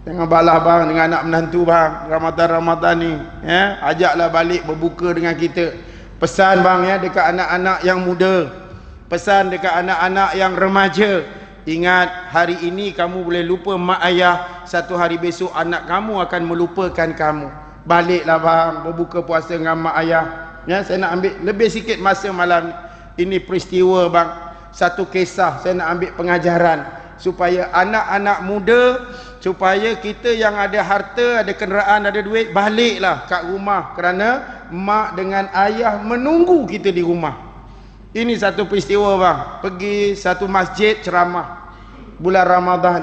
Jangan balas bang dengan anak menantu bang Ramadan-Ramadan ni ya? Ajaklah balik berbuka dengan kita Pesan bang ya dekat anak-anak yang muda Pesan dekat anak-anak yang remaja Ingat hari ini kamu boleh lupa mak ayah Satu hari besok anak kamu akan melupakan kamu Baliklah bang berbuka puasa dengan mak ayah ya? Saya nak ambil lebih sikit masa malam ni. Ini peristiwa bang Satu kisah saya nak ambil pengajaran supaya anak-anak muda supaya kita yang ada harta ada kenderaan ada duit baliklah kat rumah kerana mak dengan ayah menunggu kita di rumah ini satu peristiwa bang pergi satu masjid ceramah bulan Ramadhan.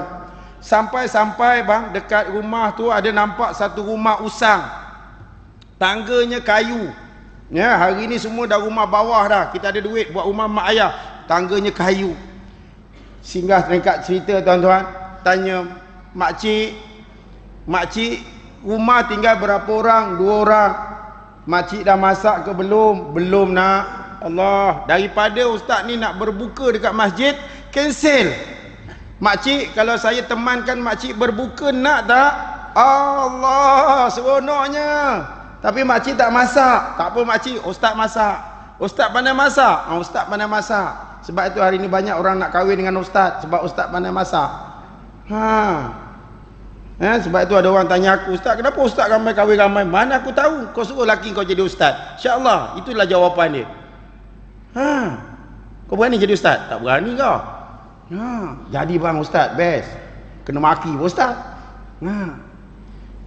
sampai-sampai bang dekat rumah tu ada nampak satu rumah usang tangganya kayu ya hari ni semua dah rumah bawah dah kita ada duit buat rumah mak ayah tangganya kayu singgah terengkat cerita tuan-tuan tanya makcik makcik rumah tinggal berapa orang dua orang makcik dah masak ke belum belum nak Allah daripada ustaz ni nak berbuka dekat masjid cancel makcik kalau saya temankan makcik berbuka nak tak Allah seronoknya tapi makcik tak masak tak apa makcik ustaz masak ustaz pandai masak ah, ustaz pandai masak sebab itu hari ini banyak orang nak kahwin dengan ustaz sebab ustaz pandai masak. Ha. Ya, sebab itu ada orang tanya aku, ustaz kenapa ustaz ramai kahwin ramai? Mana aku tahu kau suruh laki kau jadi ustaz. Insya-Allah, itulah jawapan dia. Ha. Kau berani jadi ustaz? Tak berani kau. Ha. Jadi bang ustaz, best. Kena maki pun ustaz. Ha.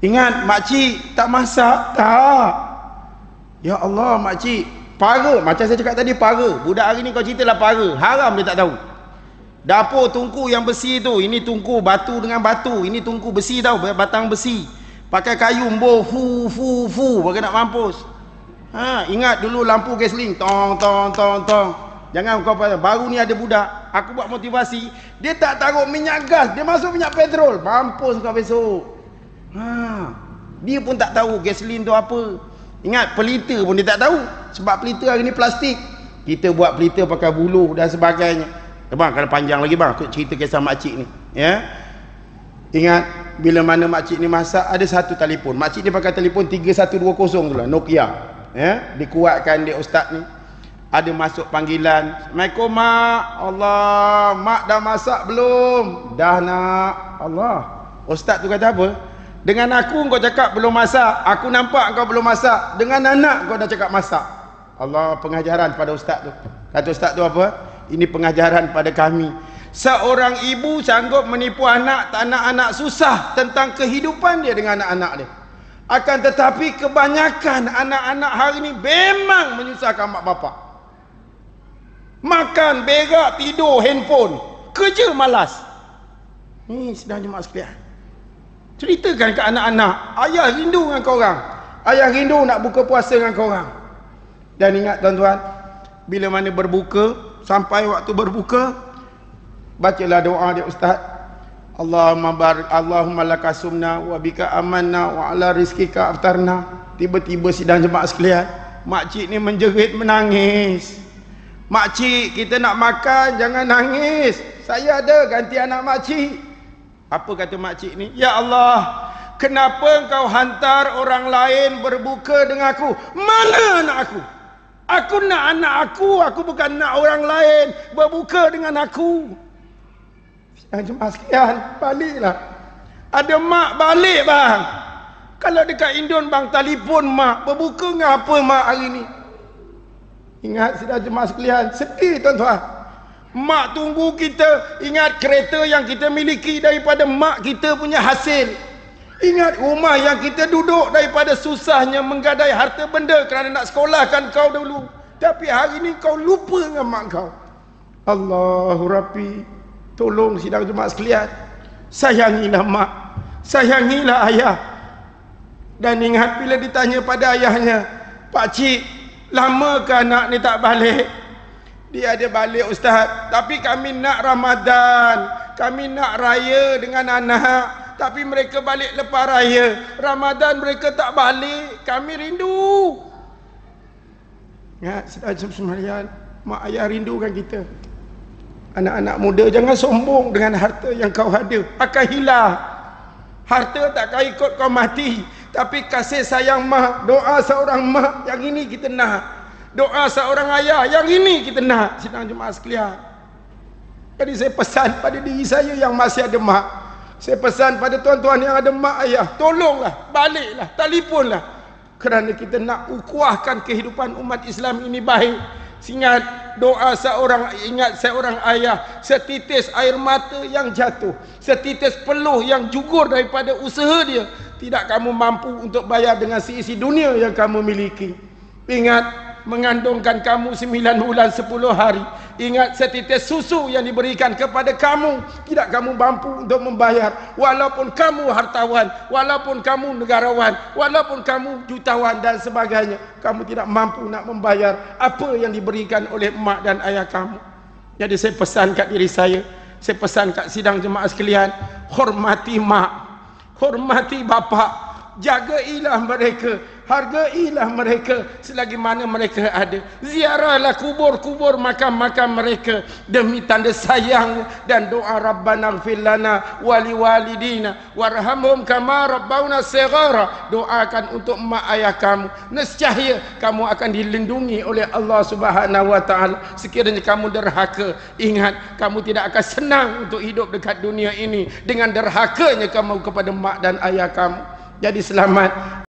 Ingat makcik tak masak? Tak. Ya Allah makcik, Para, macam saya cakap tadi, para. Budak hari ni kau lah para. Haram dia tak tahu. Dapur tungku yang besi tu, ini tungku batu dengan batu, ini tungku besi tau, batang besi. Pakai kayu mbo fu fu fu, bagi nak mampus. Ha, ingat dulu lampu gasling, tong tong tong tong. Jangan kau pasal baru ni ada budak, aku buat motivasi, dia tak taruh minyak gas, dia masuk minyak petrol. Mampus kau besok. Ha. Dia pun tak tahu gasling tu apa. Ingat pelita pun dia tak tahu sebab pelita hari ni plastik. Kita buat pelita pakai buluh dan sebagainya. Eh, bang, kalau panjang lagi bang, aku cerita kisah makcik ni. Ya. Ingat bila mana makcik ni masak ada satu telefon. Makcik ni pakai telefon 3120 tu lah Nokia. Ya, dikuatkan dia ustaz ni. Ada masuk panggilan. Assalamualaikum mak. Allah, mak dah masak belum? Dah nak. Allah. Ustaz tu kata apa? dengan aku kau cakap belum masak aku nampak kau belum masak dengan anak kau dah cakap masak Allah pengajaran pada ustaz tu kata ustaz tu apa ini pengajaran pada kami seorang ibu sanggup menipu anak tak nak anak susah tentang kehidupan dia dengan anak-anak dia akan tetapi kebanyakan anak-anak hari ini memang menyusahkan mak bapak makan, berak, tidur, handphone kerja malas ini sedang jemaah sekalian Ceritakan ke anak-anak, ayah rindu dengan korang. Ayah rindu nak buka puasa dengan korang. Dan ingat tuan-tuan, bila mana berbuka, sampai waktu berbuka, bacalah doa dia ustaz. Allahumma barik Allahumma lakasumna wa bika amanna wa ala rizkika aftarna. Tiba-tiba sidang jemaah sekalian, makcik ni menjerit menangis. Makcik, kita nak makan jangan nangis. Saya ada ganti anak makcik. Apa kata makcik ni? Ya Allah, kenapa engkau hantar orang lain berbuka dengan aku? Mana anak aku? Aku nak anak aku, aku bukan nak orang lain berbuka dengan aku. Yang jemaah sekian, baliklah. Ada mak balik bang. Kalau dekat Indon bang telefon mak berbuka dengan apa mak hari ni? Ingat sudah jemaah sekalian, sedih tuan-tuan. Mak tunggu kita ingat kereta yang kita miliki daripada mak kita punya hasil. Ingat rumah yang kita duduk daripada susahnya menggadai harta benda kerana nak sekolahkan kau dulu. Tapi hari ini kau lupa dengan mak kau. Allahu Rabbi, tolong sidang jemaat sekalian. Sayangilah mak, sayangilah ayah. Dan ingat bila ditanya pada ayahnya, Pak Cik, lama ke anak ni tak balik? dia ada balik ustaz tapi kami nak Ramadan kami nak raya dengan anak tapi mereka balik lepas raya Ramadan mereka tak balik kami rindu ya sedang sembahyang mak ayah rindukan kita anak-anak muda jangan sombong dengan harta yang kau ada akan hilang harta tak ikut kau mati tapi kasih sayang mak doa seorang mak yang ini kita nak doa seorang ayah yang ini kita nak sidang jemaah sekalian jadi saya pesan pada diri saya yang masih ada mak saya pesan pada tuan-tuan yang ada mak ayah tolonglah baliklah telefonlah kerana kita nak ukuahkan kehidupan umat Islam ini baik ingat doa seorang ingat seorang ayah setitis air mata yang jatuh setitis peluh yang jugur daripada usaha dia tidak kamu mampu untuk bayar dengan sisi dunia yang kamu miliki ingat mengandungkan kamu sembilan bulan sepuluh hari ingat setitik susu yang diberikan kepada kamu tidak kamu mampu untuk membayar walaupun kamu hartawan walaupun kamu negarawan walaupun kamu jutawan dan sebagainya kamu tidak mampu nak membayar apa yang diberikan oleh mak dan ayah kamu jadi saya pesan kat diri saya saya pesan kat sidang jemaah sekalian hormati mak hormati bapa jaga ilah mereka hargailah mereka selagi mana mereka ada ziarahlah kubur-kubur makam-makam mereka demi tanda sayang dan doa rabbana ighfir lana wali walidina warhamhum kama rabbawna saghara doakan untuk mak ayah kamu nescaya kamu akan dilindungi oleh Allah Subhanahu wa taala sekiranya kamu derhaka ingat kamu tidak akan senang untuk hidup dekat dunia ini dengan derhakanya kamu kepada mak dan ayah kamu jadi selamat